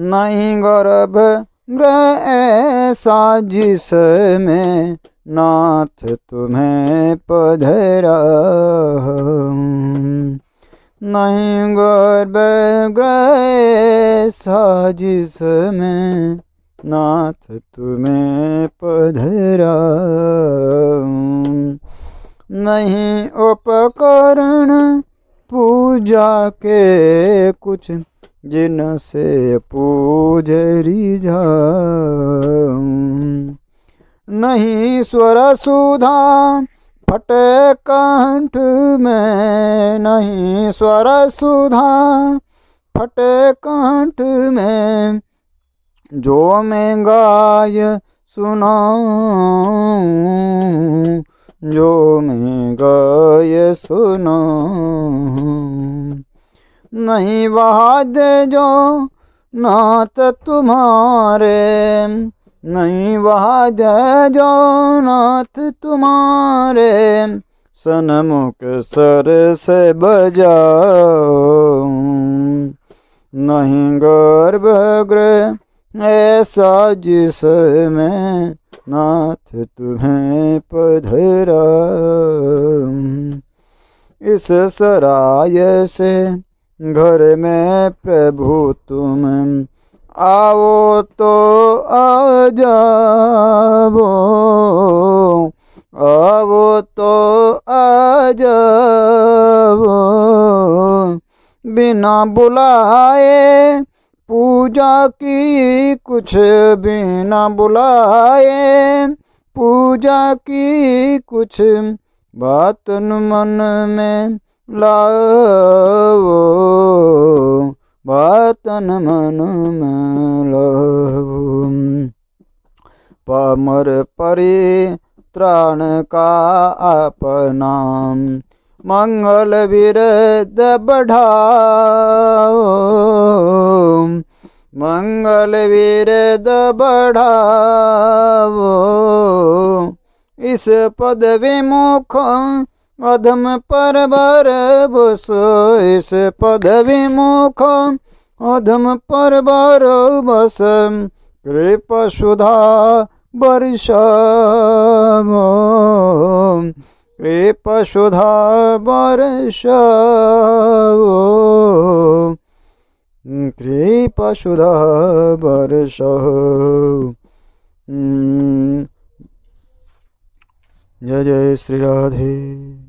नहीं गर्भ ग्रह साजिश में नाथ तुम्हें पधरा नहीं गर्भ ग्रह साजिश में नाथ तुम्हें पधरा नहीं उपकरण पूजा के कुछ जिन से पूजरी जा नहीं स्वर सुधा फटे कंठ में नहीं स्वर सुधा फटे कंठ में जो मैं गाय सुना जो मैं गाय सुना नहीं बहा दे जो नात तुम्हारे नहीं बहा दे जो नात तुम्हारे सनम के सर से बजाओ नहीं गर्भगृह ऐसा जिस में नाथ तुम्हें पधरा इस सराय से घर में प्रभु तुम आओ तो आ जाओ आओ तो आ जाओ बिना बुलाए पूजा की कुछ बिना बुलाए पूजा की कुछ बात मन में लाओ बातन मन में लाओ पमर परी त्राण का अपना मंगल विरद बढ़ाओ मंगल विरद बढ़ाओ इस पद विमुख अधम बार बसो इस पदवी मुख अधम बार बस कृप सुधा वर्ष कृप सुधा वर्ष कृप सुधा वर्ष हम्म। जय जय श्री राधे